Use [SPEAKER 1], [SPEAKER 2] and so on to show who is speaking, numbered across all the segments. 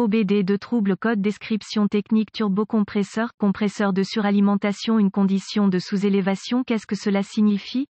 [SPEAKER 1] OBD de trouble code description technique turbocompresseur, compresseur de suralimentation une condition de sous-élévation qu'est-ce que cela signifie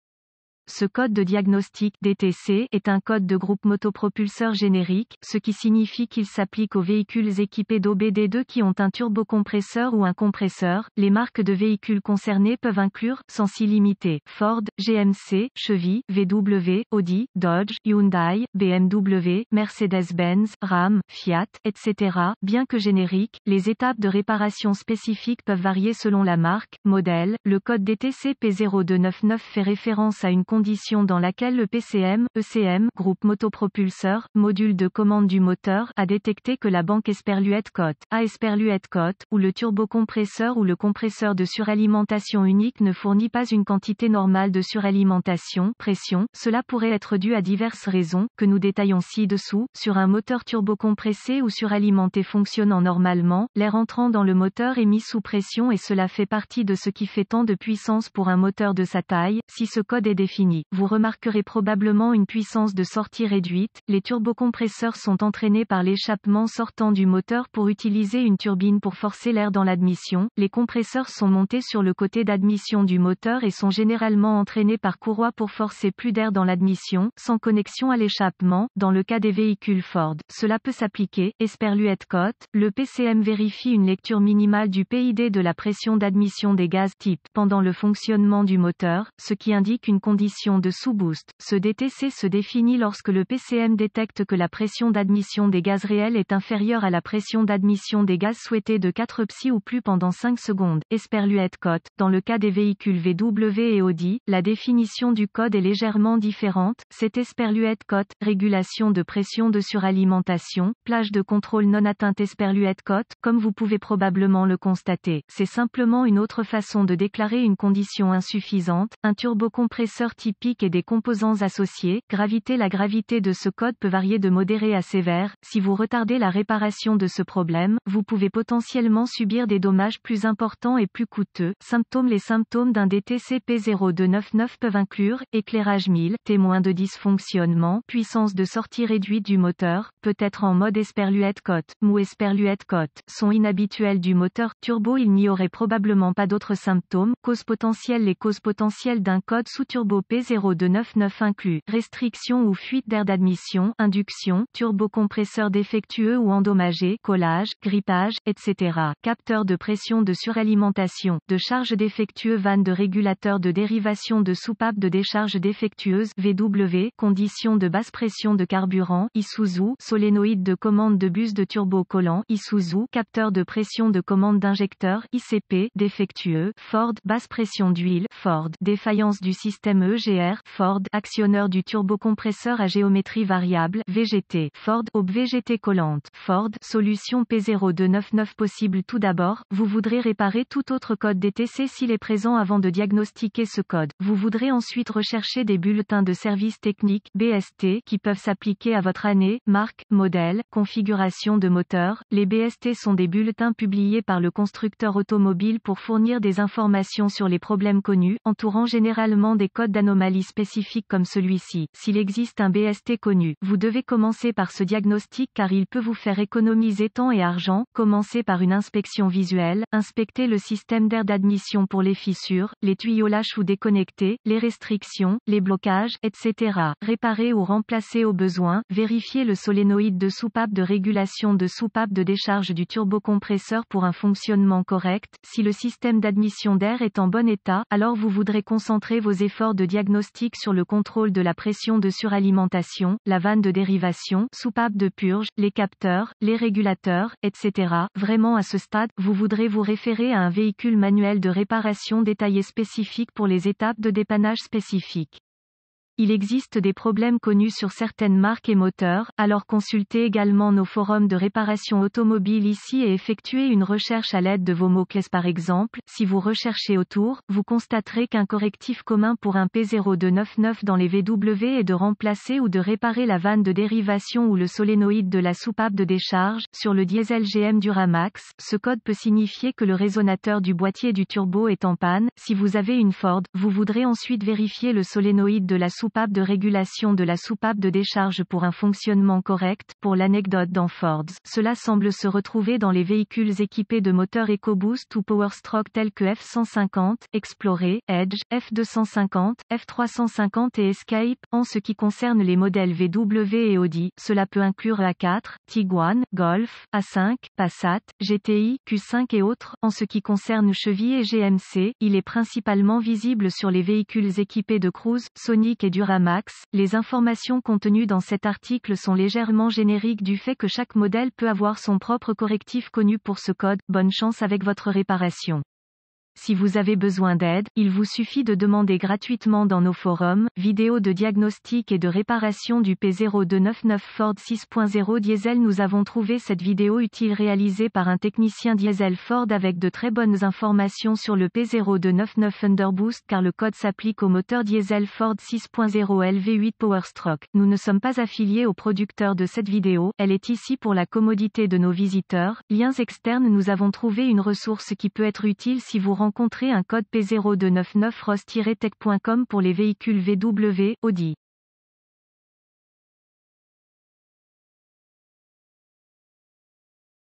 [SPEAKER 1] ce code de diagnostic DTC est un code de groupe motopropulseur générique, ce qui signifie qu'il s'applique aux véhicules équipés d'OBD2 qui ont un turbocompresseur ou un compresseur. Les marques de véhicules concernés peuvent inclure, sans s'y limiter, Ford, GMC, Chevy, VW, Audi, Dodge, Hyundai, BMW, Mercedes-Benz, RAM, Fiat, etc. Bien que générique, les étapes de réparation spécifiques peuvent varier selon la marque, modèle. Le code DTC P0299 fait référence à une condition dans laquelle le PCM, ECM, groupe motopropulseur, module de commande du moteur, a détecté que la banque esperluette cote, A esperluette cote, ou le turbocompresseur ou le compresseur de suralimentation unique ne fournit pas une quantité normale de suralimentation, pression, cela pourrait être dû à diverses raisons, que nous détaillons ci-dessous, sur un moteur turbocompressé ou suralimenté fonctionnant normalement, l'air entrant dans le moteur est mis sous pression et cela fait partie de ce qui fait tant de puissance pour un moteur de sa taille, si ce code est défini vous remarquerez probablement une puissance de sortie réduite. Les turbocompresseurs sont entraînés par l'échappement sortant du moteur pour utiliser une turbine pour forcer l'air dans l'admission. Les compresseurs sont montés sur le côté d'admission du moteur et sont généralement entraînés par courroie pour forcer plus d'air dans l'admission, sans connexion à l'échappement, dans le cas des véhicules Ford. Cela peut s'appliquer, espère cote. Le PCM vérifie une lecture minimale du PID de la pression d'admission des gaz type pendant le fonctionnement du moteur, ce qui indique une condition de sous-boost. Ce DTC se définit lorsque le PCM détecte que la pression d'admission des gaz réels est inférieure à la pression d'admission des gaz souhaités de 4 psi ou plus pendant 5 secondes. Esperluette cote. Dans le cas des véhicules VW et Audi, la définition du code est légèrement différente. C'est Esperluette cote, régulation de pression de suralimentation, plage de contrôle non atteinte Esperluette cote, comme vous pouvez probablement le constater. C'est simplement une autre façon de déclarer une condition insuffisante. Un turbocompresseur typique et des composants associés. Gravité La gravité de ce code peut varier de modéré à sévère. Si vous retardez la réparation de ce problème, vous pouvez potentiellement subir des dommages plus importants et plus coûteux. Symptômes Les symptômes d'un DTCP 0299 peuvent inclure éclairage 1000, témoin de dysfonctionnement, puissance de sortie réduite du moteur, peut-être en mode esperluette cote mou esperluette cote son inhabituel du moteur turbo. Il n'y aurait probablement pas d'autres symptômes. Cause potentielles Les causes potentielles d'un code sous turbo P 0299 inclut restriction ou fuite d'air d'admission, induction, turbocompresseur défectueux ou endommagé, collage, grippage, etc. Capteur de pression de suralimentation, de charge défectueux, vanne de régulateur de dérivation de soupape de décharge défectueuse, VW, condition de basse pression de carburant, Isuzu, solénoïde de commande de bus de turbocollant, Isuzu, capteur de pression de commande d'injecteur, ICP, défectueux, Ford, basse pression d'huile, Ford, défaillance du système E, EGR, Ford, actionneur du turbocompresseur à géométrie variable, VGT, Ford, aube VGT collante, Ford, solution P0299 possible tout d'abord, vous voudrez réparer tout autre code DTC s'il est présent avant de diagnostiquer ce code. Vous voudrez ensuite rechercher des bulletins de service technique, BST, qui peuvent s'appliquer à votre année, marque, modèle, configuration de moteur. Les BST sont des bulletins publiés par le constructeur automobile pour fournir des informations sur les problèmes connus, entourant généralement des codes d'analyse spécifique spécifiques comme celui-ci. S'il existe un BST connu, vous devez commencer par ce diagnostic car il peut vous faire économiser temps et argent. Commencez par une inspection visuelle, inspectez le système d'air d'admission pour les fissures, les tuyaux lâches ou déconnectés, les restrictions, les blocages, etc. Réparer ou remplacer au besoin, vérifiez le solénoïde de soupape de régulation de soupape de décharge du turbocompresseur pour un fonctionnement correct. Si le système d'admission d'air est en bon état, alors vous voudrez concentrer vos efforts de diagnostic diagnostic sur le contrôle de la pression de suralimentation, la vanne de dérivation, soupape de purge, les capteurs, les régulateurs, etc. Vraiment à ce stade, vous voudrez vous référer à un véhicule manuel de réparation détaillé spécifique pour les étapes de dépannage spécifiques. Il existe des problèmes connus sur certaines marques et moteurs, alors consultez également nos forums de réparation automobile ici et effectuez une recherche à l'aide de vos mots-clés par exemple. Si vous recherchez autour, vous constaterez qu'un correctif commun pour un P0299 dans les VW est de remplacer ou de réparer la vanne de dérivation ou le solénoïde de la soupape de décharge. Sur le diesel GM Duramax, ce code peut signifier que le résonateur du boîtier du turbo est en panne. Si vous avez une Ford, vous voudrez ensuite vérifier le solénoïde de la soupape de régulation de la soupape de décharge pour un fonctionnement correct. Pour l'anecdote dans Ford, cela semble se retrouver dans les véhicules équipés de moteurs EcoBoost ou PowerStroke tels que F-150, Explorer, Edge, F-250, F-350 et Escape. En ce qui concerne les modèles VW et Audi, cela peut inclure A4, Tiguan, Golf, A5, Passat, GTI, Q5 et autres. En ce qui concerne Chevy et GMC, il est principalement visible sur les véhicules équipés de cruise, Sonic et du Duramax. Les informations contenues dans cet article sont légèrement génériques du fait que chaque modèle peut avoir son propre correctif connu pour ce code. Bonne chance avec votre réparation. Si vous avez besoin d'aide, il vous suffit de demander gratuitement dans nos forums, vidéo de diagnostic et de réparation du P0299 Ford 6.0 diesel. Nous avons trouvé cette vidéo utile réalisée par un technicien diesel Ford avec de très bonnes informations sur le P0299 Underboost car le code s'applique au moteur diesel Ford 6.0 LV8 Powerstroke. Nous ne sommes pas affiliés au producteur de cette vidéo, elle est ici pour la commodité de nos visiteurs. Liens externes Nous avons trouvé une ressource qui peut être utile si vous rendez rencontrer un code P0299 rose techcom pour les véhicules VW, Audi.